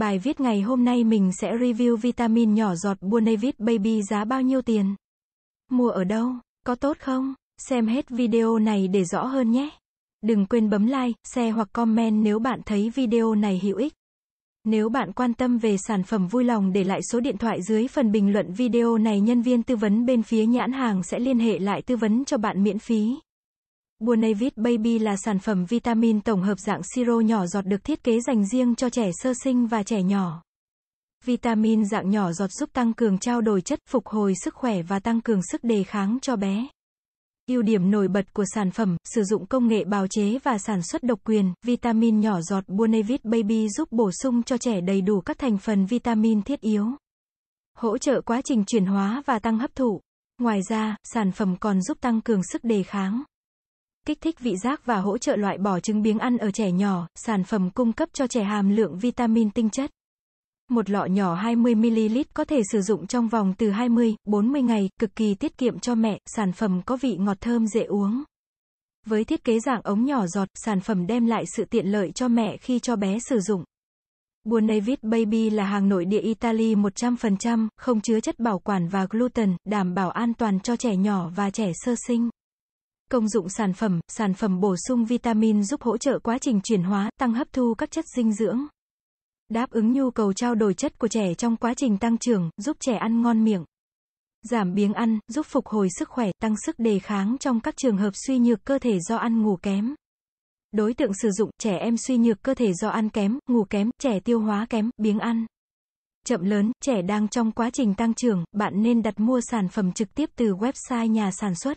Bài viết ngày hôm nay mình sẽ review vitamin nhỏ giọt Buonavit Baby giá bao nhiêu tiền? Mua ở đâu? Có tốt không? Xem hết video này để rõ hơn nhé. Đừng quên bấm like, share hoặc comment nếu bạn thấy video này hữu ích. Nếu bạn quan tâm về sản phẩm vui lòng để lại số điện thoại dưới phần bình luận video này nhân viên tư vấn bên phía nhãn hàng sẽ liên hệ lại tư vấn cho bạn miễn phí. Buonavit Baby là sản phẩm vitamin tổng hợp dạng siro nhỏ giọt được thiết kế dành riêng cho trẻ sơ sinh và trẻ nhỏ. Vitamin dạng nhỏ giọt giúp tăng cường trao đổi chất, phục hồi sức khỏe và tăng cường sức đề kháng cho bé. Ưu điểm nổi bật của sản phẩm, sử dụng công nghệ bào chế và sản xuất độc quyền, vitamin nhỏ giọt Buonavit Baby giúp bổ sung cho trẻ đầy đủ các thành phần vitamin thiết yếu. Hỗ trợ quá trình chuyển hóa và tăng hấp thụ. Ngoài ra, sản phẩm còn giúp tăng cường sức đề kháng kích thích vị giác và hỗ trợ loại bỏ chứng biếng ăn ở trẻ nhỏ, sản phẩm cung cấp cho trẻ hàm lượng vitamin tinh chất. Một lọ nhỏ 20ml có thể sử dụng trong vòng từ 20, 40 ngày, cực kỳ tiết kiệm cho mẹ, sản phẩm có vị ngọt thơm dễ uống. Với thiết kế dạng ống nhỏ giọt, sản phẩm đem lại sự tiện lợi cho mẹ khi cho bé sử dụng. Buon David Baby là hàng nội địa Italy 100%, không chứa chất bảo quản và gluten, đảm bảo an toàn cho trẻ nhỏ và trẻ sơ sinh. Công dụng sản phẩm, sản phẩm bổ sung vitamin giúp hỗ trợ quá trình chuyển hóa, tăng hấp thu các chất dinh dưỡng. Đáp ứng nhu cầu trao đổi chất của trẻ trong quá trình tăng trưởng, giúp trẻ ăn ngon miệng. Giảm biếng ăn, giúp phục hồi sức khỏe, tăng sức đề kháng trong các trường hợp suy nhược cơ thể do ăn ngủ kém. Đối tượng sử dụng, trẻ em suy nhược cơ thể do ăn kém, ngủ kém, trẻ tiêu hóa kém, biếng ăn. Chậm lớn, trẻ đang trong quá trình tăng trưởng, bạn nên đặt mua sản phẩm trực tiếp từ website nhà sản xuất.